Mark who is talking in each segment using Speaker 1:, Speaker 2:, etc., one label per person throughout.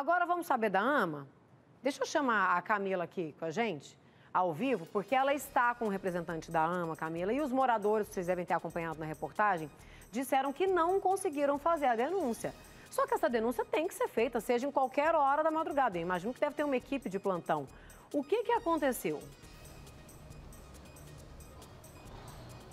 Speaker 1: Agora vamos saber da AMA? Deixa eu chamar a Camila aqui com a gente, ao vivo, porque ela está com o representante da AMA, Camila, e os moradores, vocês devem ter acompanhado na reportagem, disseram que não conseguiram fazer a denúncia. Só que essa denúncia tem que ser feita, seja em qualquer hora da madrugada. Eu imagino que deve ter uma equipe de plantão. O que, que aconteceu?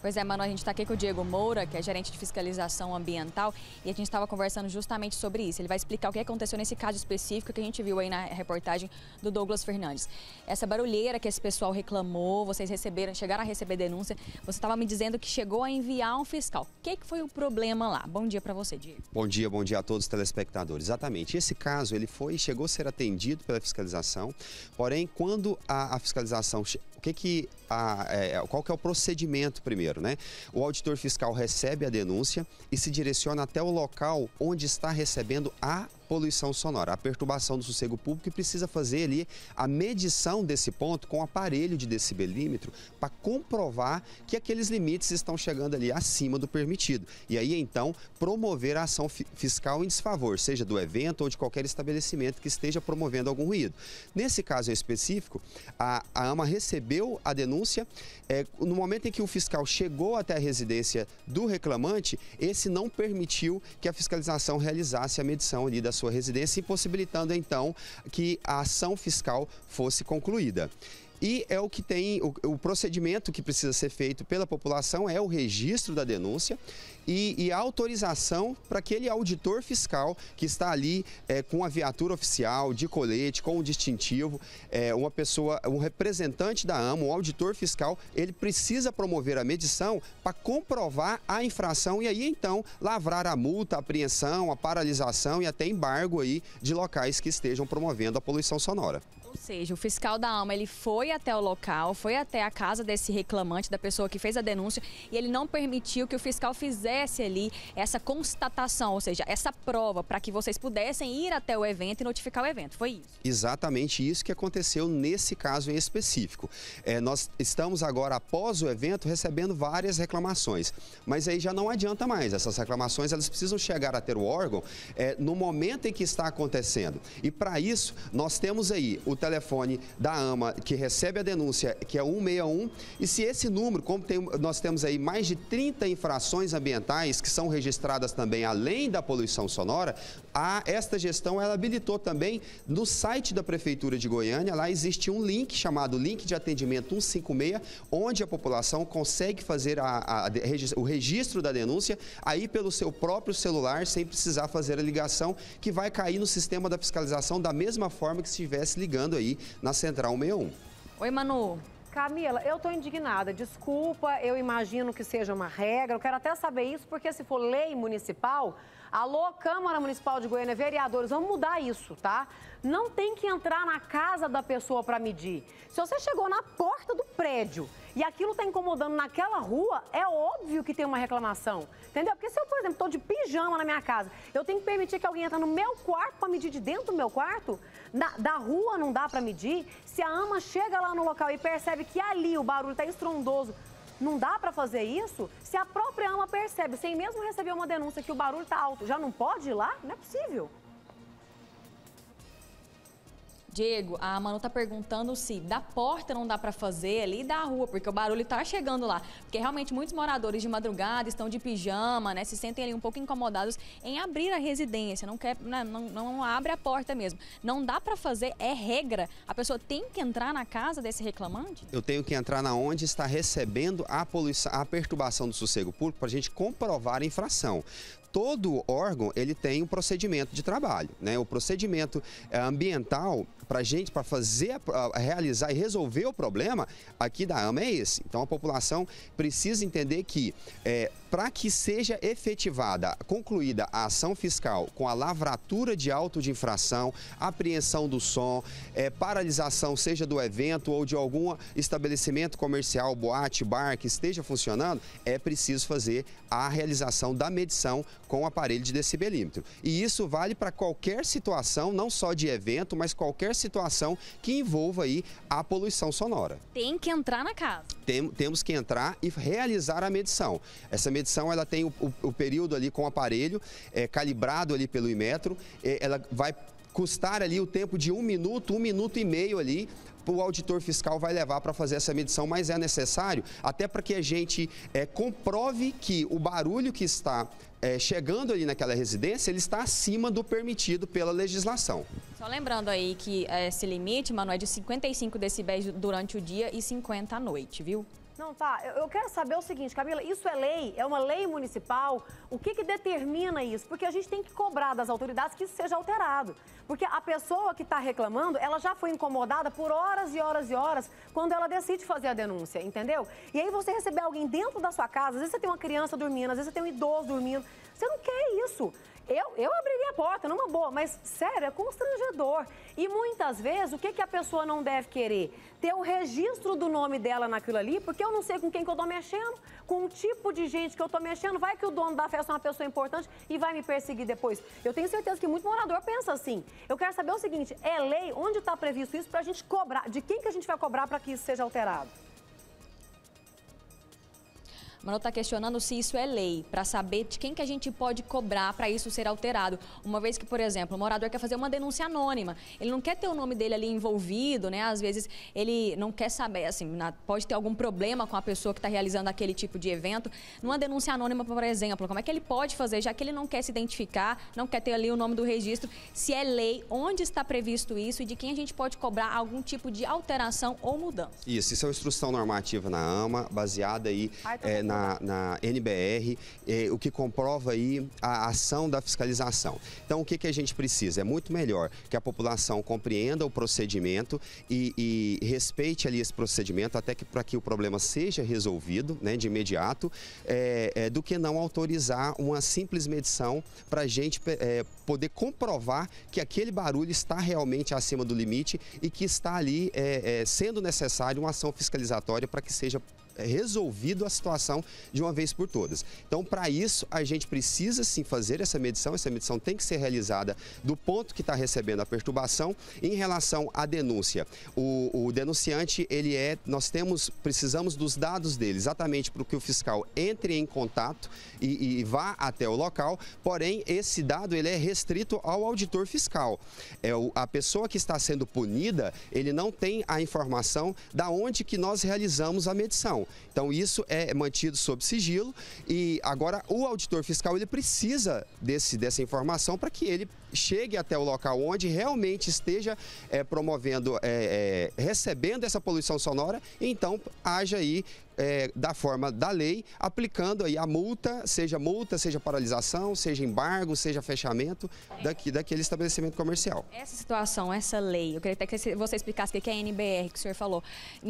Speaker 2: Pois é, mano, a gente está aqui com o Diego Moura, que é gerente de fiscalização ambiental, e a gente estava conversando justamente sobre isso. Ele vai explicar o que aconteceu nesse caso específico que a gente viu aí na reportagem do Douglas Fernandes. Essa barulheira que esse pessoal reclamou, vocês receberam, chegaram a receber denúncia, você estava me dizendo que chegou a enviar um fiscal. O que, que foi o problema lá? Bom dia para você, Diego.
Speaker 3: Bom dia, bom dia a todos os telespectadores. Exatamente. Esse caso, ele foi, chegou a ser atendido pela fiscalização, porém, quando a, a fiscalização que que a, é, é, qual que é o procedimento primeiro, né? O auditor fiscal recebe a denúncia e se direciona até o local onde está recebendo a poluição sonora, a perturbação do sossego público e precisa fazer ali a medição desse ponto com o aparelho de decibelímetro para comprovar que aqueles limites estão chegando ali acima do permitido. E aí então promover a ação fiscal em desfavor, seja do evento ou de qualquer estabelecimento que esteja promovendo algum ruído. Nesse caso específico, a, a AMA recebeu a denúncia. É, no momento em que o fiscal chegou até a residência do reclamante, esse não permitiu que a fiscalização realizasse a medição ali da sua residência, impossibilitando então que a ação fiscal fosse concluída. E é o que tem, o, o procedimento que precisa ser feito pela população é o registro da denúncia e, e, a autorização para aquele auditor fiscal que está ali é, com a viatura oficial, de colete, com o distintivo, é, uma pessoa, um representante da AMA, um auditor fiscal, ele precisa promover a medição para comprovar a infração e aí então lavrar a multa, a apreensão, a paralisação e até embargo aí de locais que estejam promovendo a poluição sonora.
Speaker 2: Ou seja, o fiscal da alma, ele foi até o local, foi até a casa desse reclamante, da pessoa que fez a denúncia, e ele não permitiu que o fiscal fizesse ali essa constatação, ou seja, essa prova para que vocês pudessem ir até o evento e notificar o evento. Foi isso?
Speaker 3: Exatamente isso que aconteceu nesse caso em específico. É, nós estamos agora, após o evento, recebendo várias reclamações, mas aí já não adianta mais. Essas reclamações, elas precisam chegar até o órgão é, no momento em que está acontecendo. E para isso, nós temos aí o telefone da AMA que recebe a denúncia, que é 161, e se esse número, como tem, nós temos aí mais de 30 infrações ambientais que são registradas também além da poluição sonora, a, esta gestão ela habilitou também no site da Prefeitura de Goiânia, lá existe um link chamado Link de Atendimento 156, onde a população consegue fazer a, a, o registro da denúncia aí pelo seu próprio celular, sem precisar fazer a ligação, que vai cair no sistema da fiscalização da mesma forma que se estivesse ligando aí na Central 61.
Speaker 1: Oi, Manu. Camila, eu tô indignada. Desculpa, eu imagino que seja uma regra. Eu quero até saber isso, porque se for lei municipal, alô, Câmara Municipal de Goiânia, vereadores, vamos mudar isso, tá? Não tem que entrar na casa da pessoa para medir. Se você chegou na porta do prédio e aquilo está incomodando naquela rua, é óbvio que tem uma reclamação. Entendeu? Porque se eu, por exemplo, estou de pijama na minha casa, eu tenho que permitir que alguém entre no meu quarto para medir de dentro do meu quarto? Da, da rua não dá para medir? Se a ama chega lá no local e percebe que ali o barulho está estrondoso, não dá para fazer isso? Se a própria ama percebe, sem mesmo receber uma denúncia que o barulho está alto, já não pode ir lá? Não é possível.
Speaker 2: Diego, a Manu tá perguntando se da porta não dá para fazer ali da rua, porque o barulho tá chegando lá. Porque realmente muitos moradores de madrugada estão de pijama, né? Se sentem ali um pouco incomodados em abrir a residência, não quer, né, não, não abre a porta mesmo. Não dá para fazer, é regra. A pessoa tem que entrar na casa desse reclamante?
Speaker 3: Eu tenho que entrar na onde está recebendo a poluição, a perturbação do sossego público para a gente comprovar a infração todo órgão ele tem um procedimento de trabalho, né? O procedimento é, ambiental para gente para fazer, realizar e resolver o problema aqui da AMA é esse. Então a população precisa entender que é, para que seja efetivada, concluída a ação fiscal com a lavratura de auto de infração, apreensão do som, é, paralisação, seja do evento ou de algum estabelecimento comercial, boate, bar que esteja funcionando, é preciso fazer a realização da medição com o aparelho de decibelímetro. E isso vale para qualquer situação, não só de evento, mas qualquer situação que envolva aí a poluição sonora.
Speaker 2: Tem que entrar na casa.
Speaker 3: Tem, temos que entrar e realizar a medição. Essa medição medição ela tem o, o, o período ali com o aparelho, é, calibrado ali pelo imetro, é, ela vai custar ali o tempo de um minuto, um minuto e meio ali o auditor fiscal vai levar para fazer essa medição, mas é necessário até para que a gente é, comprove que o barulho que está é, chegando ali naquela residência, ele está acima do permitido pela legislação.
Speaker 2: Só lembrando aí que é, esse limite, mano é de 55 decibéis durante o dia e 50 à noite, viu?
Speaker 1: Não, tá. Eu quero saber o seguinte, Camila, isso é lei? É uma lei municipal? O que, que determina isso? Porque a gente tem que cobrar das autoridades que isso seja alterado. Porque a pessoa que está reclamando, ela já foi incomodada por horas e horas e horas quando ela decide fazer a denúncia, entendeu? E aí você receber alguém dentro da sua casa, às vezes você tem uma criança dormindo, às vezes você tem um idoso dormindo. Você não quer isso. Eu, eu abri importa, numa boa, mas sério, é constrangedor. E muitas vezes, o que, que a pessoa não deve querer? Ter o registro do nome dela naquilo ali, porque eu não sei com quem que eu tô mexendo, com o tipo de gente que eu tô mexendo, vai que o dono da festa é uma pessoa importante e vai me perseguir depois. Eu tenho certeza que muito morador pensa assim. Eu quero saber o seguinte, é lei, onde está previsto isso para a gente cobrar? De quem que a gente vai cobrar para que isso seja alterado?
Speaker 2: Manu está questionando se isso é lei, para saber de quem que a gente pode cobrar para isso ser alterado. Uma vez que, por exemplo, o morador quer fazer uma denúncia anônima, ele não quer ter o nome dele ali envolvido, né? Às vezes ele não quer saber, assim, na, pode ter algum problema com a pessoa que está realizando aquele tipo de evento. Numa denúncia anônima, por exemplo, como é que ele pode fazer, já que ele não quer se identificar, não quer ter ali o nome do registro, se é lei, onde está previsto isso e de quem a gente pode cobrar algum tipo de alteração ou mudança?
Speaker 3: Isso, isso é uma instrução normativa na AMA, baseada aí Ai, é, na na, na NBR, eh, é, o que comprova aí a ação da fiscalização. Então, o que, que a gente precisa? É muito melhor que a população compreenda o procedimento e, e respeite ali esse procedimento até que para que o problema seja resolvido né, de imediato, eh, eh, do que não autorizar uma simples medição para a gente poder comprovar que aquele barulho está realmente acima do limite e que está ali sendo necessário uma ação fiscalizatória para que seja resolvido a situação de uma vez por todas. Então, para isso, a gente precisa sim fazer essa medição. Essa medição tem que ser realizada do ponto que está recebendo a perturbação em relação à denúncia. O, o denunciante, ele é, nós temos, precisamos dos dados dele, exatamente para que o fiscal entre em contato e, e vá até o local, porém, esse dado ele é restrito ao auditor fiscal. É, a pessoa que está sendo punida, ele não tem a informação da onde que nós realizamos a medição. Então isso é mantido sob sigilo e agora o auditor fiscal ele precisa desse, dessa informação para que ele chegue até o local onde realmente esteja é, promovendo, é, é, recebendo essa poluição sonora, então haja aí é, da forma da lei, aplicando aí a multa, seja multa, seja paralisação, seja embargo, seja fechamento daqui, daquele estabelecimento comercial.
Speaker 2: Essa situação, essa lei, eu queria até que você explicasse o que é, é a NBR, que o senhor falou.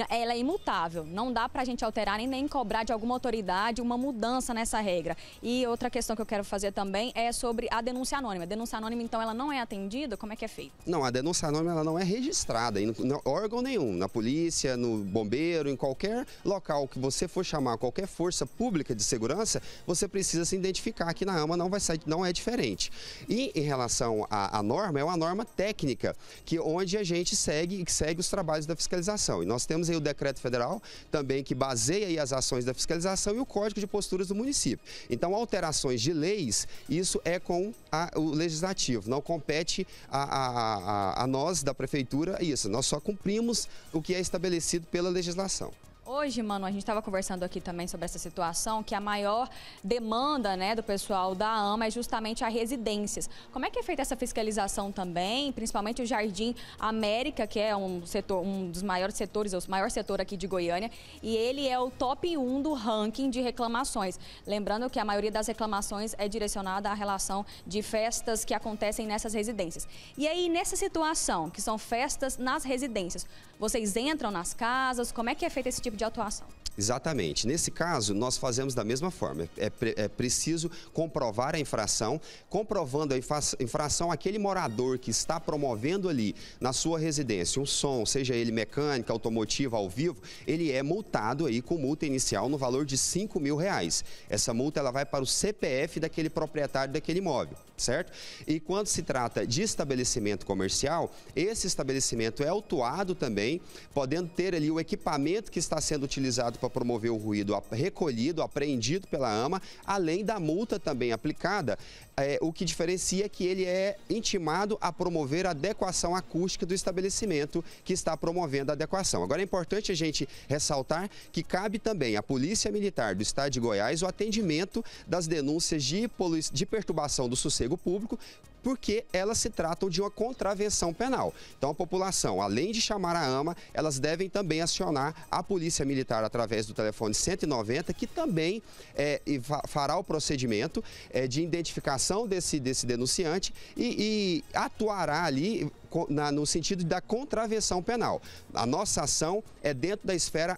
Speaker 2: Ela é imutável, não dá para a gente alterar e nem cobrar de alguma autoridade uma mudança nessa regra. E outra questão que eu quero fazer também é sobre a denúncia anônima. A denúncia anônima, então, ela não é atendida? Como é que é feito?
Speaker 3: Não, a denúncia anônima ela não é registrada em órgão nenhum, na polícia, no bombeiro, em qualquer local que você for chamar qualquer força pública de segurança, você precisa se identificar que na AMA não, vai ser, não é diferente. E em relação à, à norma, é uma norma técnica, que onde a gente segue e segue os trabalhos da fiscalização. E nós temos aí o decreto federal também que baseia as ações da fiscalização e o código de posturas do município. Então, alterações de leis, isso é com a, o legislativo, não compete a, a, a nós da prefeitura isso. Nós só cumprimos o que é estabelecido pela legislação.
Speaker 2: Hoje, mano, a gente estava conversando aqui também sobre essa situação, que a maior demanda né, do pessoal da AMA é justamente a residências. Como é que é feita essa fiscalização também, principalmente o Jardim América, que é um setor, um dos maiores setores, o maior setor aqui de Goiânia, e ele é o top 1 do ranking de reclamações. Lembrando que a maioria das reclamações é direcionada à relação de festas que acontecem nessas residências. E aí, nessa situação, que são festas nas residências, vocês entram nas casas, como é que é feito esse tipo tipo de atuação.
Speaker 3: Exatamente. Nesse caso, nós fazemos da mesma forma. É, é, é preciso comprovar a infração. Comprovando a infração, aquele morador que está promovendo ali na sua residência um som, seja ele mecânica, automotiva, ao vivo, ele é multado aí com multa inicial no valor de 5 mil reais. Essa multa ela vai para o CPF daquele proprietário daquele imóvel, certo? E quando se trata de estabelecimento comercial, esse estabelecimento é autuado também, podendo ter ali o equipamento que está sendo utilizado para promover o ruído recolhido, apreendido pela AMA, além da multa também aplicada. É, o que diferencia é que ele é intimado a promover a adequação acústica do estabelecimento que está promovendo a adequação. Agora é importante a gente ressaltar que cabe também à Polícia Militar do Estado de Goiás o atendimento das denúncias de, de perturbação do sossego público porque elas se tratam de uma contravenção penal. Então a população, além de chamar a AMA, elas devem também acionar a Polícia Militar através do telefone 190, que também é, fará o procedimento é, de identificação desse, desse denunciante e, e atuará ali na, no sentido da contravenção penal. A nossa ação é dentro da esfera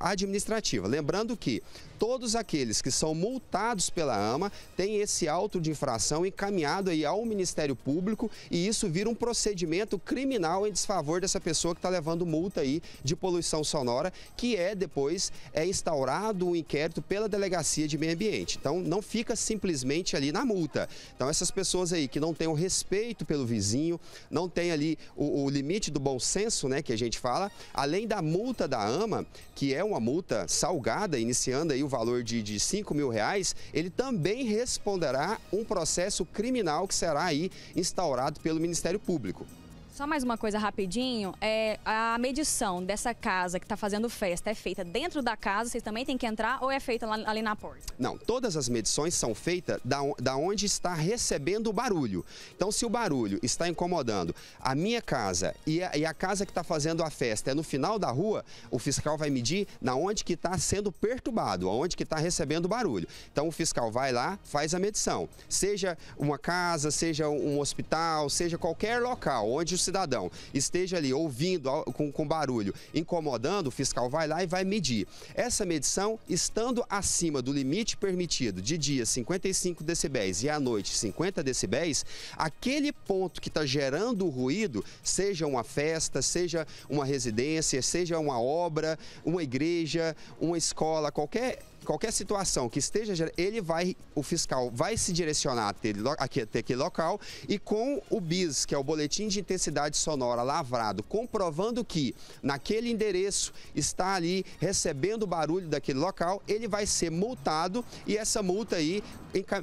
Speaker 3: administrativa. Lembrando que todos aqueles que são multados pela AMA têm esse auto de infração encaminhado aí ao Ministério Público e isso vira um procedimento criminal em desfavor dessa pessoa que está levando multa aí de poluição sonora, que é depois é instaurado um inquérito pela Delegacia de Meio Ambiente. Então não fica simplesmente ali na multa. Então essas pessoas aí que não têm o respeito pelo vizinho, não tem ali o, o, limite do bom senso, né, que a gente fala, além da multa da AMA, que é uma multa salgada, iniciando aí o valor de, de 5 mil reais, ele também responderá um processo criminal que será aí instaurado pelo Ministério Público.
Speaker 2: Só mais uma coisa rapidinho, é a medição dessa casa que está fazendo festa é feita dentro da casa, vocês também têm que entrar ou é feita lá, ali na porta?
Speaker 3: Não, todas as medições são feitas da, da onde está recebendo o barulho. Então, se o barulho está incomodando a minha casa e a, e a casa que está fazendo a festa é no final da rua, o fiscal vai medir na onde que está sendo perturbado, aonde que está recebendo o barulho. Então, o fiscal vai lá, faz a medição, seja uma casa, seja um hospital, seja qualquer local onde o cidadão esteja ali ouvindo com, com barulho, incomodando, o fiscal vai lá e vai medir. Essa medição, estando acima do limite permitido de dia 55 decibéis e à noite 50 decibéis, aquele ponto que está gerando o ruído, seja uma festa, seja uma residência, seja uma obra, uma igreja, uma escola, qualquer qualquer situação que esteja ele vai, o fiscal vai se direcionar até, até aquele local e com o BIS, que é o Boletim de Intensidade Sonora lavrado, comprovando que naquele endereço está ali recebendo o barulho daquele local, ele vai ser multado e essa multa aí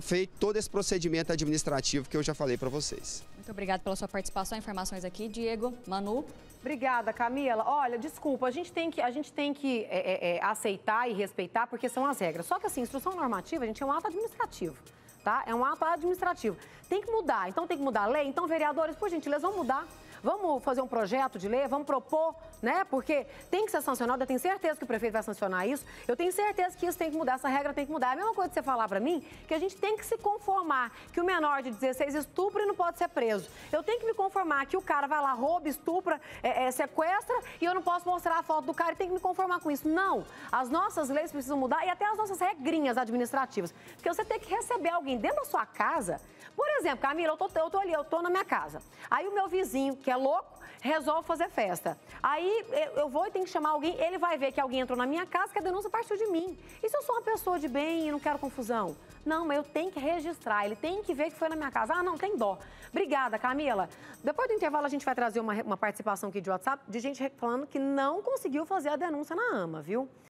Speaker 3: feito todo esse procedimento administrativo que eu já falei para vocês.
Speaker 2: Muito obrigada pela sua
Speaker 1: participação, informações aqui. Diego, Manu. Obrigada, Camila. Olha, desculpa, a gente tem que, a gente tem que é, é, é aceitar e respeitar, porque são as regras. Só que assim, instrução normativa, a gente é um ato administrativo. Tá? É um ato administrativo. Tem que mudar. Então tem que mudar a lei. Então, vereadores, por gentileza, vão mudar vamos fazer um projeto de lei, vamos propor, né? Porque tem que ser sancionado, eu tenho certeza que o prefeito vai sancionar isso, eu tenho certeza que isso tem que mudar, essa regra tem que mudar. É a mesma coisa que você falar para mim que a gente tem que se conformar que o menor de 16 estupra e não pode ser preso. Eu tenho que me conformar que o cara vai lá, rouba, estupra, é, é, sequestra e eu não posso mostrar a foto do cara e tenho que me conformar com isso. Não, as nossas leis precisam mudar e até as nossas regrinhas administrativas. Porque você tem que receber alguém dentro da sua casa. Por exemplo, Camila, eu tô, eu tô ali, eu tô na minha casa. Aí o meu vizinho, que é é louco, resolve fazer festa. Aí eu vou e tenho que chamar alguém, ele vai ver que alguém entrou na minha casa, que a denúncia partiu de mim. E se eu sou uma pessoa de bem e não quero confusão? Não, mas eu tenho que registrar, ele tem que ver que foi na minha casa. Ah, não, tem dó. Obrigada, Camila. Depois do intervalo, a gente vai trazer uma, uma participação aqui de WhatsApp de gente reclamando que não conseguiu fazer a denúncia na AMA, viu?